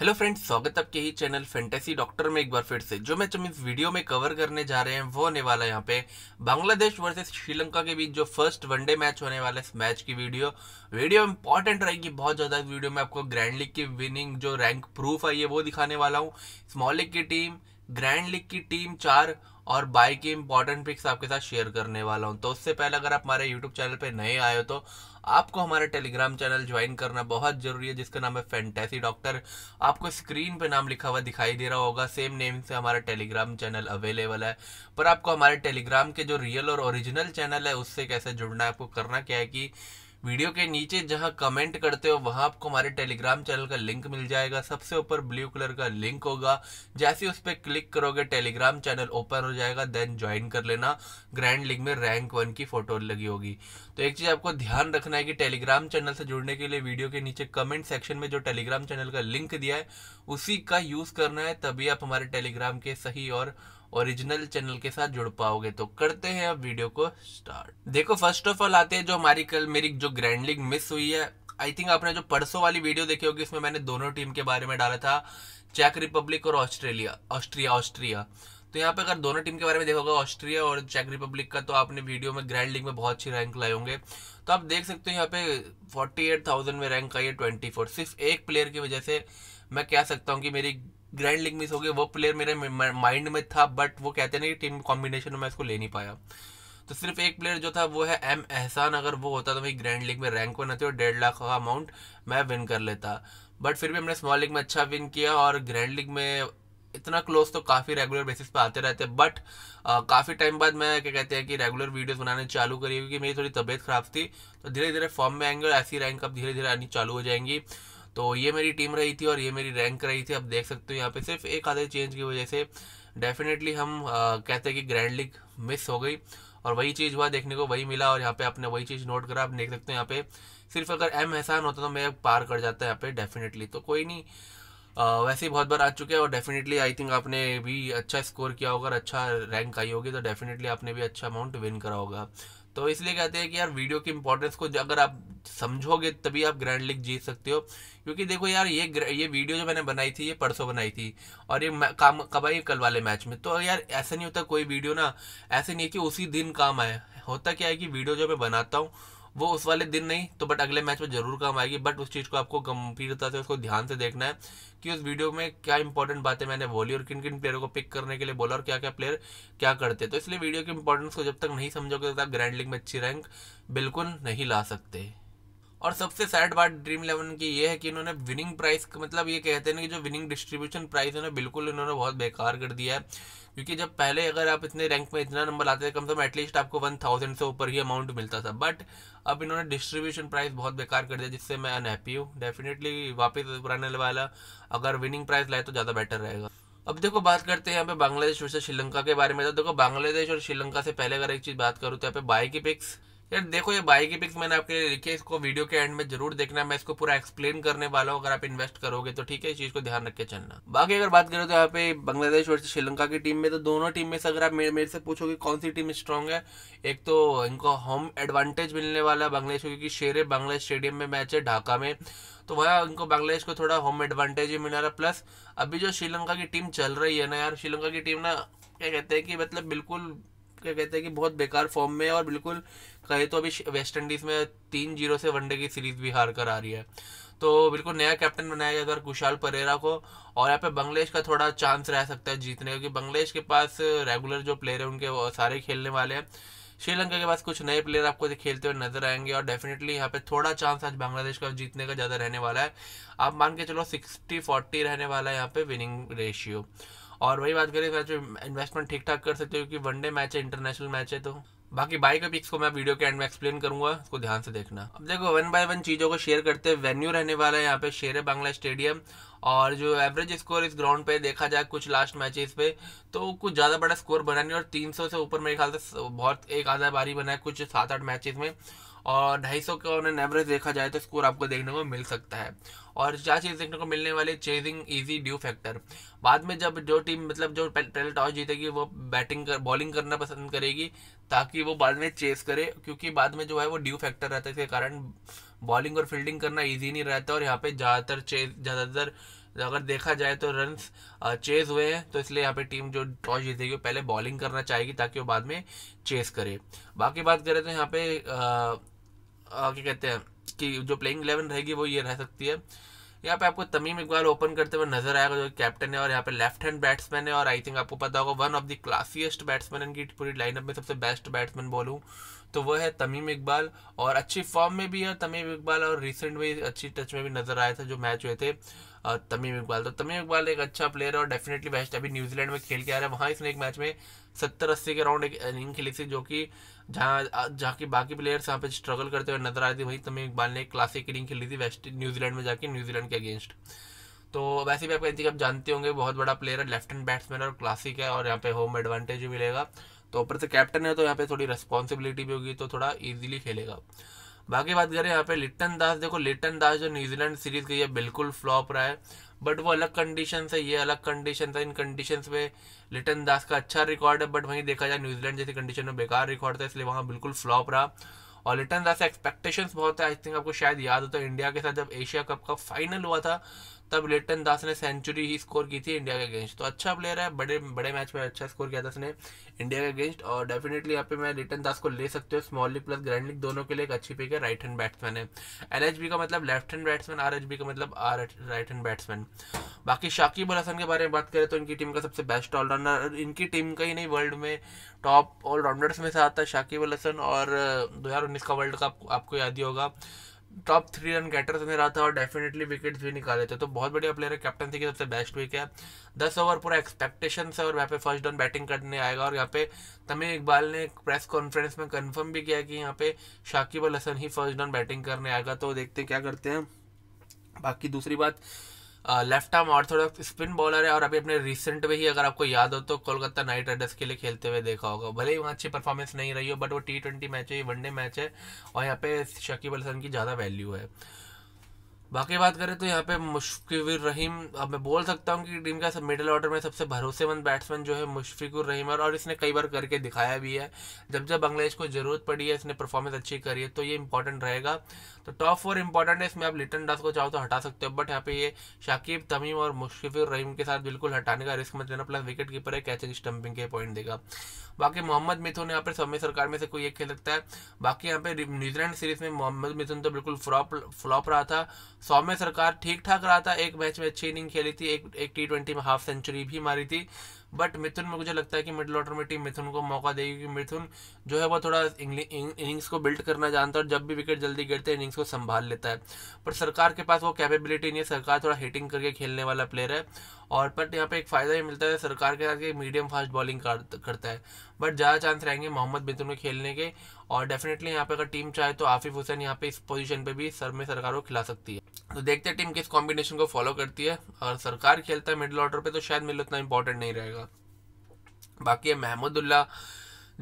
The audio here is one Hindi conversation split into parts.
हेलो फ्रेंड्स स्वागत है आपके ही चैनल फैंटेसी डॉक्टर में एक बार फिर से जो मैच हम इस वीडियो में कवर करने जा रहे हैं वो होने वाला है यहाँ पे बांग्लादेश वर्सेस श्रीलंका के बीच जो फर्स्ट वनडे मैच होने वाला है इस मैच की वीडियो वीडियो इंपॉर्टेंट रहेगी बहुत ज़्यादा इस वीडियो में आपको ग्रैंड लीग की विनिंग जो रैंक प्रूफ आई है वो दिखाने वाला हूँ स्मॉल लीग की टीम ग्रैंड लीग की टीम चार और बाई के इंपॉर्टेंट पिक्स आपके साथ शेयर करने वाला हूँ तो उससे पहले अगर आप हमारे यूट्यूब चैनल पर नए आए हो तो आपको हमारा टेलीग्राम चैनल ज्वाइन करना बहुत जरूरी है जिसका नाम है फैंटेसी डॉक्टर आपको स्क्रीन पे नाम लिखा हुआ दिखाई दे रहा होगा सेम नेम से हमारा टेलीग्राम चैनल अवेलेबल है पर आपको हमारे टेलीग्राम के जो रियल और ओरिजिनल चैनल है उससे कैसे जुड़ना है आपको करना क्या है कि वीडियो के नीचे जहां कमेंट करते हो वहां आपको हमारे टेलीग्राम चैनल का लिंक मिल जाएगा सबसे ऊपर ब्लू कलर का लिंक होगा जैसे उस पर क्लिक करोगे टेलीग्राम चैनल ओपन हो जाएगा देन ज्वाइन कर लेना ग्रैंड लीग में रैंक वन की फोटो लगी होगी तो एक चीज़ आपको ध्यान रखना है कि टेलीग्राम चैनल से जुड़ने के लिए वीडियो के नीचे कमेंट सेक्शन में जो टेलीग्राम चैनल का लिंक दिया है उसी का यूज़ करना है तभी आप हमारे टेलीग्राम के सही और ओरिजिनल चैनल के साथ जुड़ पाओगे तो करते हैं अब वीडियो को स्टार्ट देखो फर्स्ट ऑफ ऑल आते हैं जो हमारी कल मेरी जो ग्रैंड लीग मिस हुई है आई थिंक आपने जो परसों वाली वीडियो देखी होगी उसमें मैंने दोनों टीम के बारे में डाला था चेक रिपब्लिक और ऑस्ट्रेलिया ऑस्ट्रिया ऑस्ट्रिया तो यहाँ पे अगर दोनों टीम के बारे में देखोगे ऑस्ट्रिया और चेक रिपब्लिक का तो आपने वीडियो में ग्रैंड लीग में बहुत अच्छी रैंक लाए होंगे तो आप देख सकते हो यहाँ पे 48,000 में रैंक आई है 24 सिर्फ एक प्लेयर की वजह से मैं कह सकता हूँ कि मेरी ग्रैंड लीग मिस हो गई वो प्लेयर मेरे माइंड में था बट वो कहते ना कि टीम कॉम्बिनेशन में मैं इसको ले नहीं पाया तो सिर्फ एक प्लेयर जो था वो है एम एहसान अगर वो होता तो मेरी ग्रैंड लीग में रैंक बनाती और डेढ़ लाख का अमाउंट मैं विन कर लेता बट फिर भी हमने स्मॉल लीग में अच्छा विन किया और ग्रैंड लीग में इतना क्लोज तो काफ़ी रेगुलर बेसिस पे आते रहते हैं बट काफ़ी टाइम बाद मैं क्या कहते हैं कि रेगुलर वीडियोस बनाने चालू करी क्योंकि मेरी थोड़ी तबीयत खराब थी तो धीरे धीरे फॉर्म में आएंगे और ऐसी रैंक अब धीरे धीरे आनी चालू हो जाएंगी तो ये मेरी टीम रही थी और ये मेरी रैंक रही थी आप देख सकते हो यहाँ पे सिर्फ एक आधे चेंज की वजह से डेफिनेटली हम आ, कहते हैं कि ग्रैंड लीग मिस हो गई और वही चीज़ हुआ देखने को वही मिला और यहाँ पे आपने वही चीज़ नोट करा आप देख सकते हो यहाँ पे सिर्फ अगर एम एहसान होता तो मैं पार कर जाता यहाँ पे डेफिनेटली तो कोई नहीं आ, वैसे ही बहुत बार आ चुके हैं और डेफिनेटली आई थिंक आपने भी अच्छा स्कोर किया होगा और अच्छा रैंक आई होगी तो डेफिनेटली आपने भी अच्छा अमाउंट विन करा होगा तो इसलिए कहते हैं कि यार वीडियो की इंपॉर्टेंस को अगर आप समझोगे तभी आप ग्रैंड लीग जीत सकते हो क्योंकि देखो यार ये ये वीडियो जो मैंने बनाई थी ये परसों बनाई थी और ये काम कब आई कल वाले मैच में तो यार ऐसा नहीं होता कोई वीडियो ना ऐसे नहीं है कि उसी दिन काम आए होता क्या है कि वीडियो जो मैं बनाता हूँ वो उस वाले दिन नहीं तो बट अगले मैच में जरूर काम आएगी बट उस चीज़ को आपको गंभीरता से उसको ध्यान से देखना है कि उस वीडियो में क्या इंपॉर्टेंट बातें मैंने बोली और किन किन प्लेयरों को पिक करने के लिए बोला और क्या क्या प्लेयर क्या करते तो इसलिए वीडियो की इंपॉर्टेंस को जब तक नहीं समझोगे तब आप ग्रैंड लीग में अच्छी रैंक बिल्कुल नहीं ला सकते और सबसे सैड बात ड्रीम इलेवन की ये है कि इन्होंने विनिंग प्राइस मतलब ये कहते हैं कि जो विनिंग डिस्ट्रीब्यूशन प्राइस है ना बिल्कुल इन्होंने बहुत बेकार कर दिया है क्योंकि जब पहले अगर आप इतने रैंक में इतना नंबर लाते थे कम से कम एटलीस्ट आपको वन थाउजेंड से ऊपर ही अमाउंट मिलता था बट अब इन्होंने डिस्ट्रीब्यूशन प्राइस बहुत बेकार कर दिया जिससे मैं अनहैप्पी हूँ डेफिनेटली वापस पुराने वाला अगर विनिंग प्राइस लाए तो ज़्यादा बेटर रहेगा अब देखो बात करते हैं यहाँ पे बांग्लादेश वर्ष श्रीलंका के बारे में तो देखो बांग्लादेश और श्रीलंका से पहले अगर एक चीज़ बात करूँ तो यहाँ पे बाई की पिक्स यार देखो ये बाई की पिक्स मैंने आपके लिए लिखी है इसको वीडियो के एंड में जरूर देखना मैं इसको पूरा एक्सप्लेन करने वाला हूँ अगर आप इन्वेस्ट करोगे तो ठीक है इस चीज को ध्यान रख के चलना बाकी अगर बात करें तो यहाँ पे बांग्लादेश और श्रीलंका की टीम में तो दोनों टीम में से अगर आप मेरे, मेरे से पूछोगे कौन सी टीम स्ट्रांग है एक तो इनको होम एडवांटेज मिलने वाला है बांग्लादेश क्योंकि शेर बांग्लादेश स्टेडियम में मैच है ढाका में तो वह इनको बांग्लादेश को थोड़ा होम एडवांटेज ही मिला रहा प्लस अभी जो श्रीलंका की टीम चल रही है ना यार श्रीलंका की टीम ना क्या कहते हैं कि मतलब बिल्कुल क्या कहते हैं कि बहुत बेकार फॉर्म में है और बिल्कुल कहे तो अभी वेस्ट इंडीज़ में तीन जीरो से वनडे की सीरीज़ भी हार कर आ रही है तो बिल्कुल नया कैप्टन बनाया गया जाएगा तो कुशाल परेरा को और यहाँ पे बांग्लादेश का थोड़ा चांस रह सकता है जीतने क्योंकि बांग्लादेश के पास रेगुलर जो प्लेयर है उनके सारे खेलने वाले हैं श्रीलंका के पास कुछ नए प्लेयर आपको खेलते हुए नजर आएंगे और डेफिनेटली यहाँ पे थोड़ा चांस आज बांग्लादेश का जीतने का ज़्यादा रहने वाला है आप मान के चलो सिक्सटी फोर्टी रहने वाला है यहाँ पे विनिंग रेशियो और वही बात करें अगर जो इन्वेस्टमेंट ठीक ठाक कर सकते हो क्योंकि वनडे मैच है इंटरनेशनल मैच है तो बाकी बाई का पिक्स को मैं वीडियो के एंड में एक्सप्लेन करूंगा उसको ध्यान से देखना अब देखो वन बाय वन चीज़ों को शेयर करते हैं वेन्यू रहने वाला है यहाँ पे शेर है बांग्ला स्टेडियम और जो एवरेज स्कोर इस ग्राउंड पे देखा जाए कुछ लास्ट मैचेस पे तो कुछ ज़्यादा बड़ा स्कोर बना नहीं और 300 से ऊपर मेरे ख्याल से बहुत एक आधा बारी बना है कुछ सात आठ मैचेस में और ढाई सौ का ऑन एवरेज देखा जाए तो स्कोर आपको देखने को मिल सकता है और क्या चीज़ देखने को मिलने वाली चेजिंग इजी ड्यू फैक्टर बाद में जब जो टीम मतलब जो पहले टॉस जीतेगी वो बैटिंग कर बॉलिंग करना पसंद करेगी ताकि वो बाद में चेस करे क्योंकि बाद में जो है वो ड्यू फैक्टर रहता है इसके कारण बॉलिंग और फील्डिंग करना ईजी नहीं रहता और यहाँ पे ज़्यादातर चेज ज़्यादातर तो अगर देखा जाए तो रन चेज हुए हैं तो इसलिए यहाँ पे टीम जो टॉस जीतेगी वो पहले बॉलिंग करना चाहेगी ताकि वो बाद में चेस करे बाकी बात करें तो यहाँ पे क्या कहते हैं कि जो प्लेइंग इलेवन रहेगी वो ये रह सकती है यहाँ पे आपको तमीम इकबाल ओपन करते हुए नजर आएगा जो कैप्टन है और यहाँ पे लेफ्ट हैंड बैट्समैन है और आई थिंक आपको पता होगा one of the classiest batsman इनकी पूरी लाइनअप में सबसे बेस्ट बैट्समैन बोलूँ तो वो है तमीम इकबाल और अच्छी फॉर्म में भी है तमीम इकबाल और रिसेंट में अच्छी टच में भी नजर आया था जो मैच हुए थे तमीम इकबाल तो तमीम इकबाल एक अच्छा प्लेयर है और डेफिनेटली बेस्ट अभी न्यूजीलैंड में खेल के आ रहा है वहाँ इसने एक मैच में सत्तर अस्सी के राउंड एक इनिंग खेली थी जो कि जहाँ जहाँ की बाकी प्लेयर्स यहाँ पे स्ट्रगल करते हुए नजर आए थे थी वहीं तमीम इकबाल ने एक क्लासिक इनिंग खेली थी वेस्ट न्यूजीलैंड में जाके न्यूजीलैंड के अगेंस्ट तो वैसे भी आप कहती आप जानते होंगे बहुत बड़ा प्लेयर है लेफ्ट हैंड बैट्समैन और क्लासिक है और यहाँ पे होम एडवांटेज भी मिलेगा तो ऊपर से कैप्टन है तो यहाँ पे थोड़ी रिस्पॉन्सिबिलिटी भी होगी तो थोड़ा ईजिली खेलेगा बाकी बात करें यहाँ पे लिट्टन दास देखो लिट्टन दास जो न्यूजीलैंड सीरीज गई है बिल्कुल फ्लॉप रहा है बट वो अलग कंडीशन है ये अलग कंडीशन है इन कंडीशन में लिटन दास का अच्छा रिकॉर्ड है बट वहीं देखा जाए न्यूजीलैंड जैसी कंडीशन में बेकार रिकॉर्ड था इसलिए वहाँ बिल्कुल फ्लॉप रहा और लिटन दास एक्सपेक्टेशंस बहुत है आई थिंक आपको शायद याद होता है इंडिया के साथ जब एशिया कप का फाइनल हुआ था तब लिटन दास ने सेंचुरी ही स्कोर की थी इंडिया के अगेंस्ट तो अच्छा प्लेयर है बड़े बड़े मैच में अच्छा स्कोर किया था उसने इंडिया के अगेंस्ट और डेफिनेटली यहाँ पे मैं लिटन दास को ले सकते हो small league plus grand league दोनों के लिए एक अच्छी पिक है राइट हैंड बैट्समैन है एल का मतलब लेफ्ट हैंड बैट्समैन आर का मतलब आर राइट हैंड बैट्समैन बाकी शाकिब अल हसन के बारे में बात करें तो इनकी टीम का सबसे बेस्ट ऑलराउंडर इनकी टीम का ही नहीं वर्ल्ड में टॉप ऑलराउंडर्स में से आता है शाकिब अल हसन और दो का वर्ल्ड कप आपको याद ही होगा टॉप थ्री रन कैटर्स नहीं रहा था और डेफिनेटली विकेट भी निकाले थे तो बहुत बढ़िया प्लेयर है कैप्टनसी की सबसे बेस्ट वीक है दस ओवर पूरा एक्सपेक्टेशन है और यहाँ पे फर्स्ट डाउन बैटिंग करने आएगा और यहाँ पे तमीम इकबाल ने प्रेस कॉन्फ्रेंस में कंफर्म भी किया कि यहाँ पे शाकिब अल हसन ही फर्स्ट डाउन बैटिंग करने आएगा तो देखते क्या करते हैं बाकी दूसरी बात left arm orthodox spin bowler है और अभी अपने रिसेंट में ही अगर आपको याद हो तो कोलकाता नाइट राइडर्स के लिए खेलते हुए देखा होगा भले ही वहाँ अच्छी परफॉर्मेंस नहीं रही हो बट वो टी ट्वेंटी मैच है ये वनडे मैच है और यहाँ पे शकीब अल की ज़्यादा वैल्यू है बाकी बात करें तो यहाँ पे मुशफिकुर रहीम अब मैं बोल सकता हूँ कि टीम का सब मिडिल ऑर्डर में सबसे भरोसेमंद बैट्समैन जो है मुशफिकुर रहीम है और इसने कई बार करके दिखाया भी है जब जब बांग्लादेश को ज़रूरत पड़ी है इसने परफॉर्मेंस अच्छी करी है तो ये इंपॉर्टेंट रहेगा तो टॉप फोर इंपॉर्टेंट है इसमें आप लिटन दास को चाहो तो हटा सकते हो बट यहाँ पे ये शाकिब तमीम और मुशफिकुर रहीम के साथ बिल्कुल हटाने का रिस्क मत लेना प्लस विकेट कीपर है कैचिंग स्टम्पिंग के पॉइंट देगा बाकी मोहम्मद मिथुन यहाँ पर सौम्य सरकार में से कोई एक खेल सकता है बाकी यहाँ पे न्यूजीलैंड सीरीज में मोहम्मद मिथुन तो बिल्कुल फ्लॉप फ्लॉप रहा था सौम्य सरकार ठीक ठाक रहा था एक मैच में अच्छी इनिंग खेली थी एक एक टी ट्वेंटी में हाफ सेंचुरी भी मारी थी बट मिथुन में मुझे लगता है कि मिडिल ऑर्डर में टीम मिथुन को मौका देगी क्योंकि मिथुन जो है वो थोड़ा इनिंग्स को बिल्ड करना जानता है और जब भी विकेट जल्दी गिरते हैं इनिंग्स को संभाल लेता है पर सरकार के पास वो कैपेबिलिटी नहीं है सरकार थोड़ा हिटिंग करके खेलने वाला प्लेयर है और बट यहाँ पे एक फ़ायदा भी मिलता है सरकार के साथ मीडियम फास्ट बॉलिंग करता है बट ज़्यादा चांस रहेंगे मोहम्मद मिथुन को खेलने के और डेफिनेटली यहाँ पे अगर टीम चाहे तो आफिफ हुसैन यहाँ पे इस पोजीशन पे भी सर में सरकार को खिला सकती है तो देखते हैं टीम किस कॉम्बिनेशन को फॉलो करती है और सरकार खेलता है मिडिल ऑर्डर पे तो शायद मिल उतना इंपॉर्टेंट नहीं रहेगा बाकी है महमूदुल्ला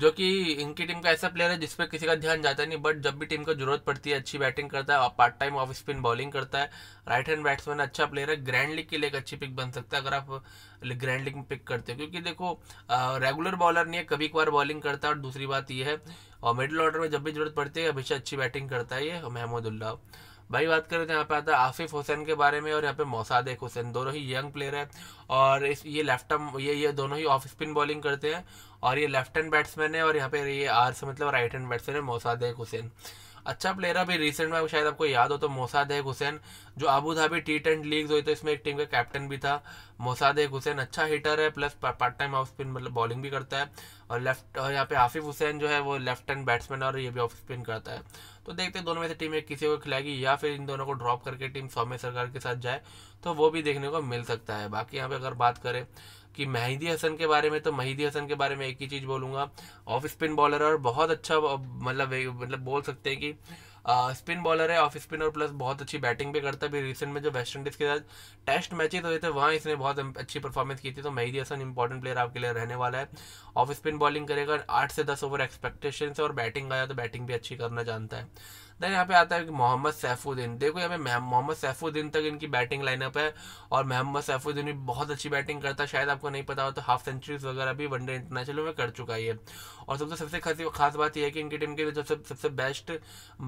जो कि इनकी टीम का ऐसा प्लेयर है जिस पर किसी का ध्यान जाता नहीं बट जब भी टीम को जरूरत पड़ती है अच्छी बैटिंग करता है part time off spin bowling करता है राइट हैंड बैट्समैन अच्छा प्लेयर है ग्रैंड लीग के लिए एक अच्छी पिक बन सकता है अगर आप ग्रैंड लीग में पिक करते हो क्योंकि देखो रेगुलर बॉलर नहीं है कभी एक बार बॉलिंग करता है और दूसरी बात यह है और मिडिल ऑर्डर में जब भी जरूरत पड़ती है हमेशा अच्छी बैटिंग करता है ये महमूदुल्ला भाई बात करें तो यहाँ पे आता है आसिफ हुसैन के बारे में और यहाँ पे मोसादेक हुसैन दोनों ही यंग प्लेयर है और इस ये लेफ्ट ये ये दोनों ही ऑफ स्पिन बॉलिंग करते हैं और ये लेफ्ट हैंड बैट्समैन है और यहाँ पे ये आर से मतलब राइट हैंड बैट्समैन है मोसादेक हुसैन अच्छा प्लेयर अभी रिसेंट में शायद आपको याद हो तो मोसादेग हुसैन जो Abu Dhabi T ten league हुई तो इसमें एक टीम का कैप्टन भी था मोसादेग हुसैन अच्छा हिटर है plus part time off spin मतलब बॉलिंग भी करता है और लेफ्ट और यहाँ पे आफिफ हुसैन जो है वो लेफ्ट हैंड बैट्समैन और ये भी ऑफ स्पिन करता है तो देखते हैं दोनों में से टीम एक किसी को खिलाएगी या फिर इन दोनों को ड्रॉप करके टीम सौम्य सरकार के साथ जाए तो वो भी देखने को मिल सकता है बाकी यहाँ पे अगर बात करें कि मेहदी हसन के बारे में तो मेहदी हसन के बारे में एक ही चीज़ बोलूँगा ऑफ स्पिन बॉलर और बहुत अच्छा मतलब मतलब बोल सकते हैं कि स्पिन बॉलर है ऑफ स्पिन और प्लस बहुत अच्छी बैटिंग भी करता है भी रिसेंट में जो वेस्ट इंडीज़ के साथ टेस्ट मैचेस हुए थे वहाँ इसने बहुत अच्छी परफॉर्मेंस की थी तो मेहदी हसन इंपॉर्टेंट प्लेयर आपके लिए रहने वाला है ऑफ स्पिन बॉलिंग करेगा आठ से दस ओवर एक्सपेक्टेशन है और बैटिंग आया तो बैटिंग भी अच्छी करना जानता है देन यहाँ पे आता है मोहम्मद सैफुद्दीन देखो यहाँ पे मोहम्मद सैफुद्दीन तक इनकी बैटिंग लाइनअप है और मोहम्मद सैफुद्दीन भी बहुत अच्छी बैटिंग करता है शायद आपको नहीं पता हो तो हाफ सेंचुरीज वगैरह भी वनडे इंटरनेशनल में कर चुका है और सबसे सबसे खास खास बात यह है कि इनकी टीम के सबसे सबसे बेस्ट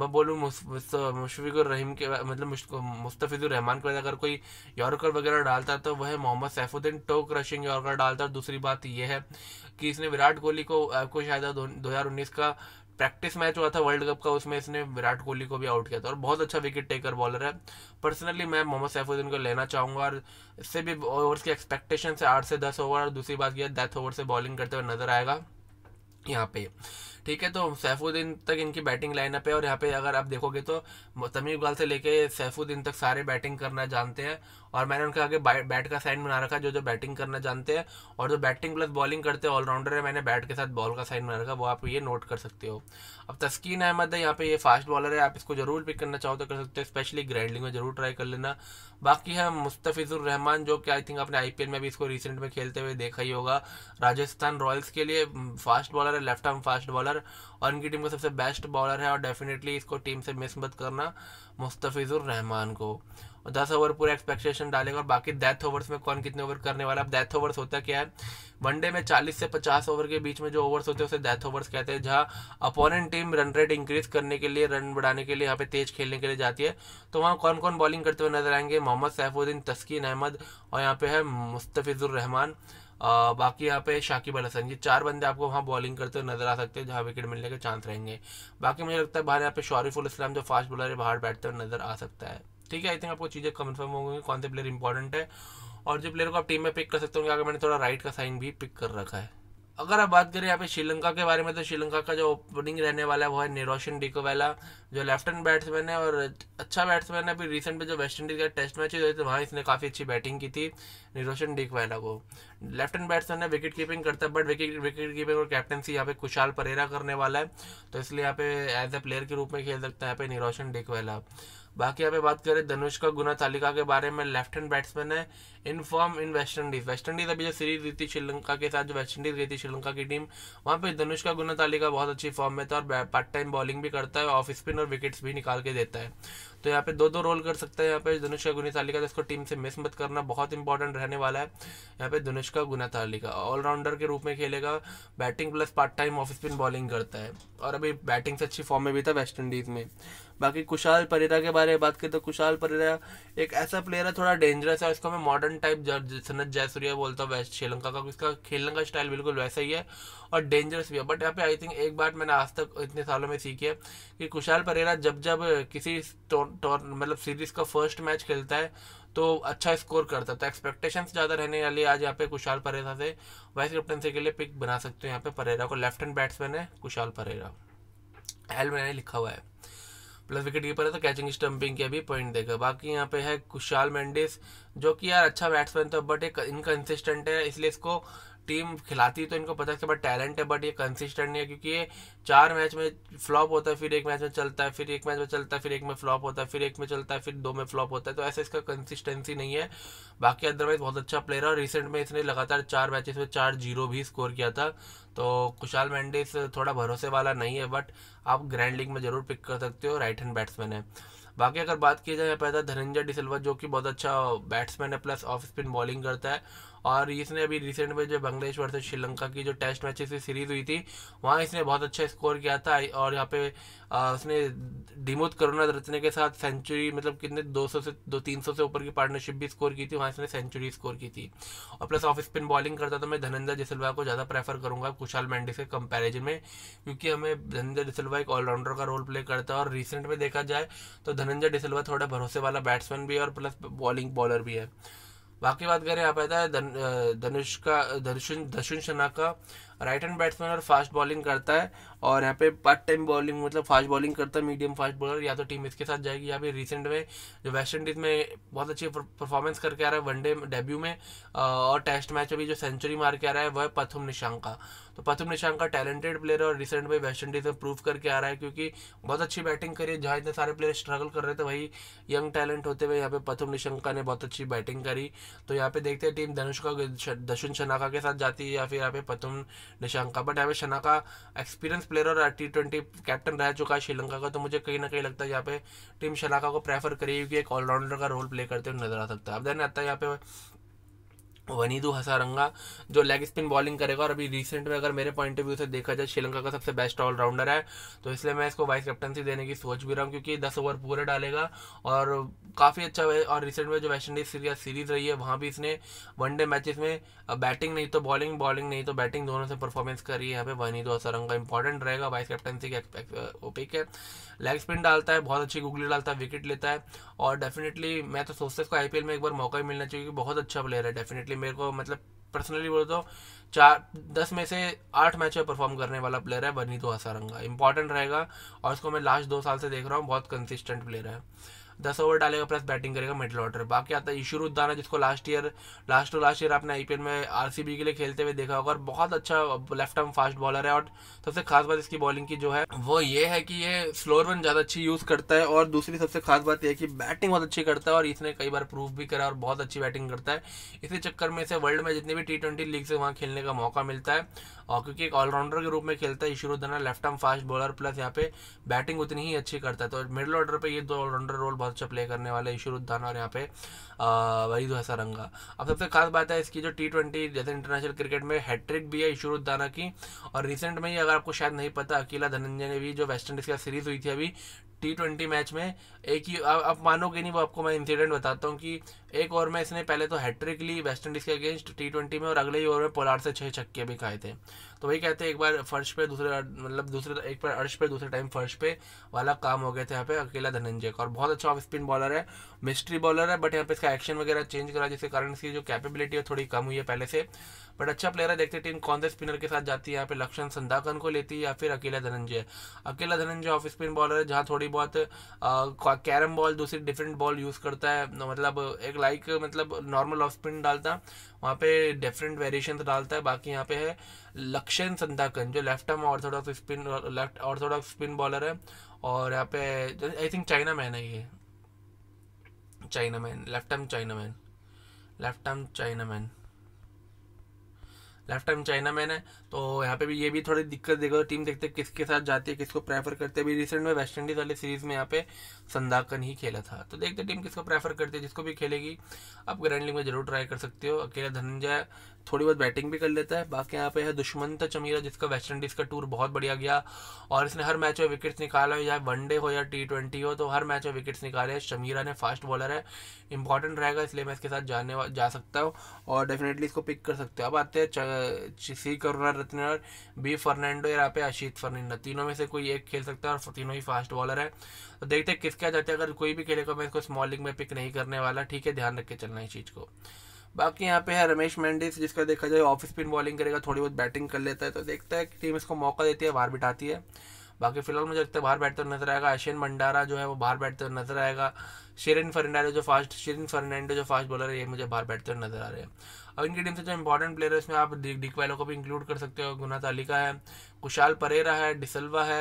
मैं बोलूँ मुशफिकुर रहीम के मतलब मुस्तफ़िजुर रहमान के बाद अगर कोई यॉर्कर वगैरह डालता तो वह Mohammad Saifuddin toe crushing yorker डालता और दूसरी बात यह है कि इसने विराट कोहली को आपको शायद दो हज़ार उन्नीस का प्रैक्टिस मैच हुआ था वर्ल्ड कप का उसमें इसने विराट कोहली को भी आउट किया था और बहुत अच्छा विकेट टेकर बॉलर है पर्सनली मैं मोहम्मद सैफुद्दीन को लेना चाहूँगा और इससे भी ओवर्स की एक्सपेक्टेशन से आठ से दस ओवर और दूसरी बात यह डेथ ओवर से बॉलिंग करते हुए नजर आएगा यहाँ पे ठीक है तो सैफुद्दीन तक इनकी बैटिंग लाइनअप है और यहाँ पे अगर आप देखोगे तो तमीम इकबाल से लेके सैफुद्दीन तक सारे बैटिंग करना जानते हैं और मैंने उनके आगे बैट का साइन बना रखा जो जो बैटिंग करना जानते हैं और जो बैटिंग प्लस बॉलिंग करते हैं ऑलराउंडर है मैंने बैट के साथ बॉल का साइन बना रखा वो आप ये नोट कर सकते हो अब तस्कीन अहमद है यहाँ पे ये फास्ट बॉलर है आप इसको जरूर पिक करना चाहो तो कर सकते हो स्पेशली ग्राइंडिंग में जरूर ट्राई कर लेना बाकी है मुस्तफ़िजुर रहमान जो कि आई थिंक आपने आईपीएल में भी इसको रिसेंट में खेलते हुए देखा ही होगा राजस्थान रॉयल्स के लिए फास्ट mm, बॉलर बॉलर है लेफ्ट आर्म फास्ट बॉलर और इनकी टीम का सबसे बेस्ट बॉलर है और डेफिनेटली इसको टीम से मिस मत करना मुस्तफ़िज़ुर रहमान को और दस ओवर पूरा एक्सपेक्टेशन डालेगा और बाकी डेथ ओवर्स में कौन कितने ओवर करने वाला अब डेथ ओवर्स होता क्या है वनडे में 40 से 50 ओवर के बीच में जो ओवर्स होते हैं उसे डेथ ओवर्स कहते हैं जहाँ opponent team run rate increase करने के लिए रन बढ़ाने के लिए यहाँ पे तेज खेलने के लिए जाती है तो वहाँ कौन कौन बॉलिंग करते हुए नजर आएंगे मोहम्मद सैफुद्दीन तस्कीन अहमद और यहाँ पे है मुस्तफ़िज़ुर रहमान आ, बाकी यहाँ पे शाकिब अल हसन ये चार बंदे आपको वहाँ बॉलिंग करते हुए नजर आ सकते हैं जहाँ विकेट मिलने के चांस रहेंगे बाकी मुझे लगता है बाहर यहाँ पे शॉरीफुल इस्लाम जो फास्ट बॉलर है बाहर बैठते हुए नजर आ सकता है ठीक है आई थिंक आपको चीज़ें कन्फर्म होंगी कौन से प्लेयर इंपॉर्टेंट है और जो प्लेयर को आप टीम में पिक कर सकते हो आगे मैंने थोड़ा राइट का साइन भी पिक कर रखा है अगर आप बात करें यहाँ पे श्रीलंका के बारे में तो श्रीलंका का जो ओपनिंग रहने वाला है वो है निरोशन डिकोवेला जो लेफ्ट हैंड बैट्समैन है और अच्छा बैट्समैन है अभी रिसेंट में जो वेस्ट इंडीज़ का टेस्ट मैच हुए थे वहाँ इसने काफ़ी अच्छी बैटिंग की थी निरोशन डिकोवेला को लेफ्ट हैंड बैट्समैन है विकेट कीपिंग करता है बट विकेट विकेट कीपिंग और कैप्टनसी यहाँ पे कुशाल परेरा करने वाला है तो इसलिए यहाँ पे एज ए प्लेयर के रूप में खेल सकता है यहाँ पे निरोशन डिकोवेला बाकी यहाँ पे बात करें धनुष का गुना तालिका के बारे में लेफ्ट हैंड बैट्समैन है in form in West Indies West Indies अभी जो सीरीज जीती श्रीलंका के साथ जो वेस्ट इंडीज गई थी श्रीलंका की टीम वहाँ पे धनुष का गुना तालिका बहुत अच्छी फॉर्म में था और पार्ट टाइम बॉलिंग भी करता है ऑफ स्पिन और विकेट्स भी निकाल के देता है तो यहाँ पे दो दो रोल कर सकता है यहाँ पे धनुष्का का गुना तालिका तो इसको टीम से मिस मत करना बहुत इंपॉर्टेंट रहने वाला है यहाँ पे धनुष्का का गुना तालिका ऑलराउंडर के रूप में खेलेगा batting plus part time off spin bowling करता है और अभी बैटिंग से अच्छी फॉर्म में भी था वेस्ट इंडीज़ में बाकी कुशाल परेरा के बारे में बात करें तो कुशाल परेरा एक ऐसा प्लेयर है थोड़ा डेंजरस है इसको मैं मॉडर्न टाइप सनत जयसूर्या बोलता हूँ वेस्ट श्रीलंका का इसका खेलने का स्टाइल बिल्कुल वैसा ही है और डेंजरस भी है बट यहाँ पे आई थिंक एक बात मैंने आज तक इतने सालों में सीखी है कि कुशाल परेरा जब जब किसी मतलब सीरीज का फर्स्ट मैच खेलता है तो अच्छा स्कोर करता था एक्सपेक्टेशन ज़्यादा रहने वाली आज यहाँ पे कुशाल परेरा से वाइस कैप्टनसी के लिए पिक बना सकते हो यहाँ पे परेरा को लेफ्ट हैंड बैट्समैन है कुशाल परेरा एल मैंने लिखा हुआ है प्लस विकेट कीपर है तो कैचिंग स्टम्पिंग के भी पॉइंट देगा बाकी यहाँ पे है कुशाल मेंडिस जो कि यार अच्छा बैट्समैन था बट एक इनकन्सिस्टेंट है इसलिए इसको टीम खिलाती तो इनको पता है बट टैलेंट है बट ये कंसिस्टेंट नहीं है क्योंकि ये चार मैच में फ्लॉप होता है फिर एक मैच में चलता है फिर एक मैच में चलता है फिर एक में फ्लॉप होता है फिर एक में चलता है फिर दो में फ्लॉप होता है तो ऐसे इसका कंसिस्टेंसी नहीं है बाकी अदरवाइज बहुत अच्छा प्लेयर है और रिसेंट में इसने लगातार चार मैचेस में चार जीरो भी स्कोर किया था तो कुशाल मैंडिस थोड़ा भरोसे वाला नहीं है बट आप ग्रैंड लीग में जरूर पिक कर सकते हो राइट हैंड बैट्समैन है बाकी अगर बात की जाए यहाँ तो धनंजय डिसल्वा जो कि बहुत अच्छा बैट्समैन है प्लस ऑफ स्पिन बॉलिंग करता है और इसने अभी रिसेंट में जो बांग्लादेश वर्सेज श्रीलंका की जो टेस्ट मैचेस की सीरीज हुई थी वहाँ इसने बहुत अच्छा स्कोर किया था और यहाँ पे आ, उसने डिमोद करुणा रचने के साथ सेंचुरी मतलब कितने 200 से दो तीन से ऊपर की पार्टनरशिप भी स्कोर की थी वहाँ इसने सेंचुरी स्कोर की थी और प्लस ऑफ स्पिन बॉलिंग करता तो मैं धनंजय जसलवा को ज़्यादा प्रेफर करूँगा कुशाल मैंडी से कंपेरिजन में क्योंकि हमें धनंजय डिसलवा एक ऑलराउंडर का रोल प्ले करता है और रिसेंट में देखा जाए तो धनंजय डिसलवा थोड़ा भरोसे वाला बैट्समैन भी है और प्लस बॉलिंग बॉलर भी है बाकी बात करें आप धनुष का दर्शन दर्शन शना का राइट हैंड बैट्समैन और फास्ट बॉलिंग करता है और यहाँ पे पार्ट टाइम बॉलिंग मतलब फास्ट बॉलिंग करता है मीडियम फास्ट बॉलर या तो टीम इसके साथ जाएगी या फिर रिसेंट में जो वेस्ट इंडीज़ में बहुत अच्छी परफॉर्मेंस करके आ रहा है वनडे डेब्यू में और टेस्ट मैच में भी जो सेंचुरी मार के आ रहा है वह पथुम निशांका तो पथुम निशांका टैलेंटेड प्लेयर और रिसेंट में वेस्ट इंडीज़ में प्रूव करके आ रहा है क्योंकि बहुत अच्छी बैटिंग करी है जहाँ इतने सारे प्लेयर स्ट्रगल कर रहे थे वही यंग टैलेंट होते हुए यहाँ पे पथुम निशंका ने बहुत अच्छी बैटिंग करी तो यहाँ पे देखते हैं टीम धनुष का दशुन शनाका के साथ जाती है या फिर यहाँ पे पथुम निशंका बट यहाँ पे शनाका एक्सपीरियंस प्लेयर और टी ट्वेंटी कैप्टन रह चुका है श्रीलंका का तो मुझे कहीं ना कहीं लगता है यहाँ पे टीम शनाका को प्रेफर करेगी क्योंकि एक ऑलराउंडर का रोल प्ले करते हुए नजर आ सकता है अब देन आता है यहाँ पे वनीदू तो हसारंगा जो लेग स्पिन बॉलिंग करेगा और अभी रिसेंट में अगर मेरे पॉइंट ऑफ व्यू से देखा जाए श्रीलंका का सबसे बेस्ट ऑलराउंडर है तो इसलिए मैं इसको वाइस कैप्टनसी देने की सोच भी रहा हूँ क्योंकि दस ओवर पूरे डालेगा और काफ़ी अच्छा है और रिसेंट में जो वेस्ट इंडीज़ सीरीज़ रही है वहाँ भी इसने वनडे मैचेस में बैटिंग नहीं तो बॉलिंग बॉलिंग नहीं तो बैटिंग दोनों से परफॉर्मेंस करी है यहाँ पे वनीदू तो हसारंगा इंपॉर्टेंट रहेगा वाइस कैप्टनसी का ओपिक है लेग स्पिन डालता है बहुत अच्छी गुगली डालता है विकेट लेता है और डेफिनेटली मैं तो सोचता हूँ इसको आईपीएल में एक बार मौका ही मिलना चाहिए क्योंकि बहुत अच्छा प्लेयर है डेफिनेटली मेरे को मतलब पर्सनली बोलो तो चार दस में से आठ मैच में परफॉर्म करने वाला प्लेयर है बनी तो हसारंगा इंपॉर्टेंट रहेगा और उसको मैं लास्ट दो साल से देख रहा हूँ बहुत कंसिस्टेंट प्लेयर है दस ओवर डालेगा प्लस बैटिंग करेगा मिडल ऑर्डर बाकी आता है इशुर उद्दाना जिसको last year last two last year आपने आई में आर के लिए खेलते हुए देखा होगा और बहुत अच्छा लेफ्ट आर्म फास्ट बॉलर है और सबसे खास बात इसकी बॉलिंग की जो है वो ये है कि ये स्लोर वन ज़्यादा अच्छी यूज़ करता है और दूसरी सबसे खास बात यह है कि बैटिंग बहुत अच्छी करता है और इसने कई बार प्रूव भी करा और बहुत अच्छी बैटिंग करता है इसी चक्कर में इसे वर्ल्ड में जितने भी टी ट्वेंटी लीग से वहाँ खेलने का मौका मिलता है और क्योंकि एक ऑलराउंडर के रूप में खेलता है Isuru Udana left arm fast bowler plus यहाँ पे बैटिंग उतनी ही अच्छी करता है तो मिडिल ऑर्डर पर ये दो ऑलराउंडर रोल बहुत अच्छा प्ले करने वाले इशरू धना और यहाँ पे वहीद तो हसरंगा अब सबसे खास बात है इसकी जो टी ट्वेंटी जैसे इंटरनेशनल क्रिकेट में हैट्रिक भी है उद्दाना की और रिसेंट में ही अगर आपको शायद नहीं पता अकेला धनंजय ने भी जो वेस्ट इंडीज़ का सीरीज़ हुई थी अभी टी ट्वेंटी मैच में एक ही आप, मानोगे नहीं वो आपको मैं इंसिडेंट बताता हूँ कि एक ओवर में इसने पहले तो हैट्रिक ली वेस्ट इंडीज़ के अगेंस्ट टी ट्वेंटी में और अगले ही ओवर में पोलार से छः छक्के भी खाए थे तो वही कहते हैं एक बार फर्श पे दूसरे मतलब दूसरे एक बार अर्श पे दूसरे टाइम फर्श पे वाला काम हो गया था यहाँ पे अकेला धनंजय का और बहुत अच्छा ऑफ स्पिन बॉलर है मिस्ट्री बॉलर है बट यहाँ पे इसका का एक्शन वगैरह चेंज करा जिसके कारण इसकी जो कैपेबिलिटी है थोड़ी कम हुई है पहले से बट अच्छा प्लेयर है देखते टीम कौन से स्पिनर के साथ जाती है यहाँ पे लक्षण संदाकन को लेती है या फिर अकेला धनंजय अकेला धनंजय ऑफ स्पिन बॉलर है जहाँ थोड़ी बहुत कैरम बॉल दूसरी डिफरेंट बॉल यूज़ करता है मतलब एक लाइक मतलब नॉर्मल ऑफ स्पिन डालता है वहाँ पे डिफरेंट वेरिएशन डालता है बाकी यहाँ पे है लक्षण संदाकन जो left arm orthodox spin left orthodox spin bowler है और यहाँ पे आई थिंक चाइना मैन है ये Chinaman, left arm Chinaman, left arm Chinaman. Last time chinaman है तो यहाँ पे भी ये भी थोड़ी दिक्कत देखो टीम देखते किसके साथ जाती है किसको प्रेफर करते अभी रिसेंट में वेस्ट इंडीज़ वाले सीरीज़ में यहाँ पे संदाकन ही खेला था तो देखते टीम किसको प्रेफर करती है जिसको भी खेलेगी आप ग्रैंड लीग में जरूर ट्राई कर सकते हो अकेला धनंजय थोड़ी बहुत बैटिंग भी कर लेता है बाकी यहाँ पे है दुश्मंत चमीरा जिसका वेस्ट इंडीज़ का टूर बहुत बढ़िया गया और इसने हर मैच में विकेट्स निकाला है या वनडे हो या टी ट्वेंटी हो तो हर मैच में विकेट्स निकाले हैं शमीरा ने फास्ट बॉलर है इंपॉर्टेंट रहेगा इसलिए मैं इसके साथ जाने जा सकता हूँ और डेफिनेटली इसको पिक कर सकते हो अब आते हैं सी करुणा रत्न और बी फर्नैंडो यहाँ पे अशीत फर्निंडो तीनों में से कोई एक खेल सकता है और तीनों ही फास्ट बॉलर है तो देखते हैं किसके आ जाते हैं अगर कोई भी खेलेगा मैं इसको स्मॉल लीग में पिक नहीं करने वाला ठीक है ध्यान रख के चलना इस चीज़ को बाकी यहाँ पे है रमेश मेंडिस जिसका देखा जाए ऑफ स्पिन बॉलिंग करेगा थोड़ी बहुत बैटिंग कर लेता है तो देखता है कि टीम इसको मौका देती है बाहर बिठाती है बाकी फिलहाल मुझे लगता है बाहर बैठते हुए नजर आएगा एशियन भंडारा जो है वो बाहर बैठते हुए नजर आएगा शेरिन फर्नांडो जो फास्ट शेरिन फर्नांडो जो फास्ट बॉलर है ये मुझे बाहर बैठते हुए नजर आ रहे हैं अब इनकी टीम से जो इंपॉर्टेंट प्लेयर है इसमें आप डिकवाइलो को भी इंक्लूड कर सकते हो गुना तालिका है कुशाल परेरा है डिसल्वा है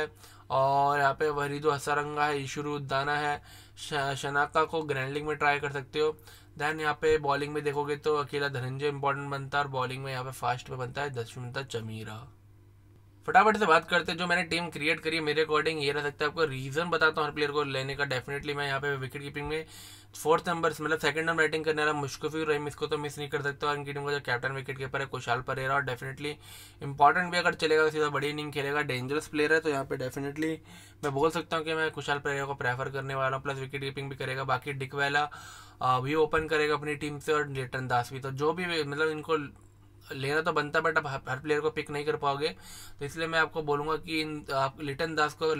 और यहाँ पे वरीदो हसारंगा है ईशुरु है शनाका को ग्रैंडलिंग में ट्राई कर सकते हो दैन यहाँ पे बॉलिंग में देखोगे तो अकेला धनंजय इंपॉर्टेंट बनता है और बॉलिंग में यहाँ पे फास्ट में बनता है दशविंता चमीरा फटाफट से बात करते जो मैंने टीम क्रिएट करी है मेरे अकॉर्डिंग ये रह सकता है आपको रीज़न बताता हूँ हर प्लेयर को लेने का डेफिनेटली मैं यहाँ पे विकेट कीपिंग में फोर्थ नंबर मतलब सेकंड नंबर बैटिंग करने वाला मुश्कफी रहीम इसको तो मिस नहीं कर सकता और इनकी टीम का जो कैप्टन विकेट कीपर है कुशाल परेरा और डेफिनेटली इंपॉर्टेंट भी अगर चलेगा तो सीधा बड़ी इनिंग खेलेगा डेंजरस प्लेयर है तो यहाँ पे डेफिनेटली मैं बोल सकता हूँ कि मैं कुशाल परेरा को प्रेफर करने वाला हूँ प्लस विकेट कीपिंग भी करेगा बाकी डिकवेला भी ओपन करेगा अपनी टीम से और लेटन दास भी तो जो भी मतलब इनको लेना तो बनता बट आप हर प्लेयर को पिक नहीं कर पाओगे तो इसलिए मैं आपको बोलूँगा कि इन आप लिटन दास को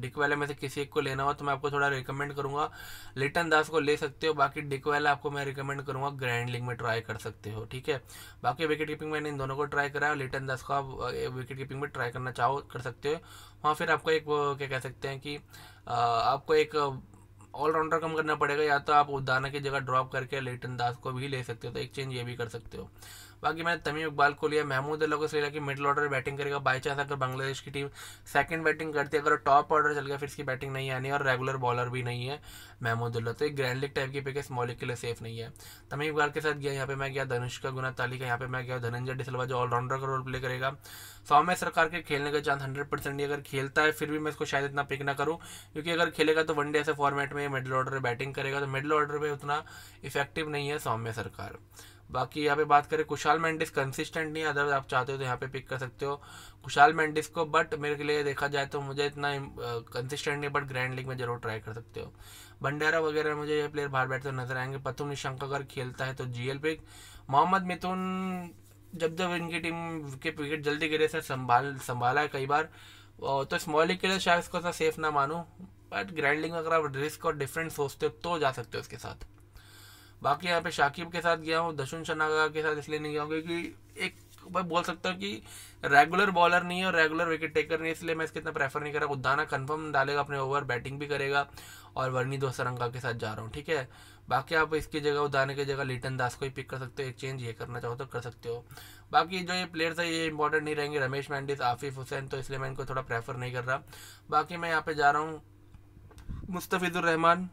डिक वाले में से किसी एक को लेना हो तो मैं आपको थोड़ा रिकमेंड करूँगा लिटन दास को ले सकते हो बाकी डिक वाला आपको मैं रिकमेंड करूँगा ग्रैंड लीग में ट्राई कर सकते हो ठीक है बाकी विकेट कीपिंग मैंने इन दोनों को ट्राई करा है लिटन दास को आप विकेट कीपिंग में ट्राई करना चाहो कर सकते हो वहाँ फिर आपको एक क्या कह सकते हैं कि आपको एक ऑलराउंडर कम करना पड़ेगा या तो आप उदाना की जगह ड्रॉप करके लेटन दास को भी ले सकते हो तो एक चेंज ये भी कर सकते हो बाकी मैंने तमीम इकबाल को लिया महमूद अल्लाह को लिया कि मिडिल ऑर्डर बैटिंग करेगा बाई चांस अगर बांग्लादेश की टीम सेकंड बैटिंग करती है अगर टॉप ऑर्डर चल गया फिर इसकी बैटिंग नहीं आनी और रेगुलर बॉलर भी नहीं है महमूद अल्लाह तो एक ग्रैंड लीग टाइप की पिक है स्मॉल के लिए सेफ नहीं है तमीम इकबाल के साथ गया यहाँ पे मैं गया धनुष का गुना ताली का यहाँ पे मैं गया धनंजय डिसलवा जो ऑलराउंडर का रोल प्ले करेगा सौम्य सरकार के खेलने का चांस हंड्रेड परसेंट अगर खेलता है फिर भी मैं इसको शायद इतना पिक ना करूँ क्योंकि अगर खेलेगा तो वनडे ऐसे फॉर्मेट में मिडिल ऑर्डर बैटिंग करेगा तो मिडिल ऑर्डर पर उतना इफेक्टिव नहीं है सौम्य सरकार बाकी यहाँ पे बात करें कुशाल मेंडिस कंसिस्टेंट नहीं अदर आप चाहते हो तो यहाँ पे पिक कर सकते हो कुशाल मेंडिस को बट मेरे के लिए देखा जाए तो मुझे इतना कंसिस्टेंट uh, नहीं बट ग्रैंड लीग में जरूर ट्राई कर सकते हो भंडारा वगैरह मुझे ये प्लेयर बाहर बैठते नजर आएंगे पथुम निशंक अगर खेलता है तो G L pick Mohammad Mithun जब जब इनकी टीम के विकेट जल्दी गिरे सर संभाल संभाला है कई बार तो स्मॉल लीग के लिए शायद इसको सेफ तो ना मानूँ बट ग्रैंड लीग में अगर आप रिस्क और डिफरेंस सोचते हो तो जा सकते हो उसके साथ बाकी यहाँ पे शाकिब के साथ गया हूँ दशुन शनागा के साथ इसलिए नहीं गया हूँ क्योंकि एक मैं बोल सकता हूँ कि रेगुलर बॉलर नहीं है और रेगुलर विकेट टेकर नहीं इसलिए मैं इसके इतना प्रेफर नहीं कर रहा उद्दाना कन्फर्म डालेगा अपने ओवर बैटिंग भी करेगा और वर्णी सरंगा के साथ जा रहा हूँ ठीक है बाकी आप इसकी जगह उदाने की जगह लिटन दास को ही पिक कर सकते हो एक चेंज ये करना चाहो तो कर सकते हो बाकी जो ये प्लेयर्स है ये इंपॉर्टेंट नहीं रहेंगे रमेश मैंडिस आफिफ हुसैन तो इसलिए मैं इनको थोड़ा प्रेफर नहीं कर रहा बाकी मैं यहाँ पे जा रहा हूँ मुस्तफ़िजुर रहमान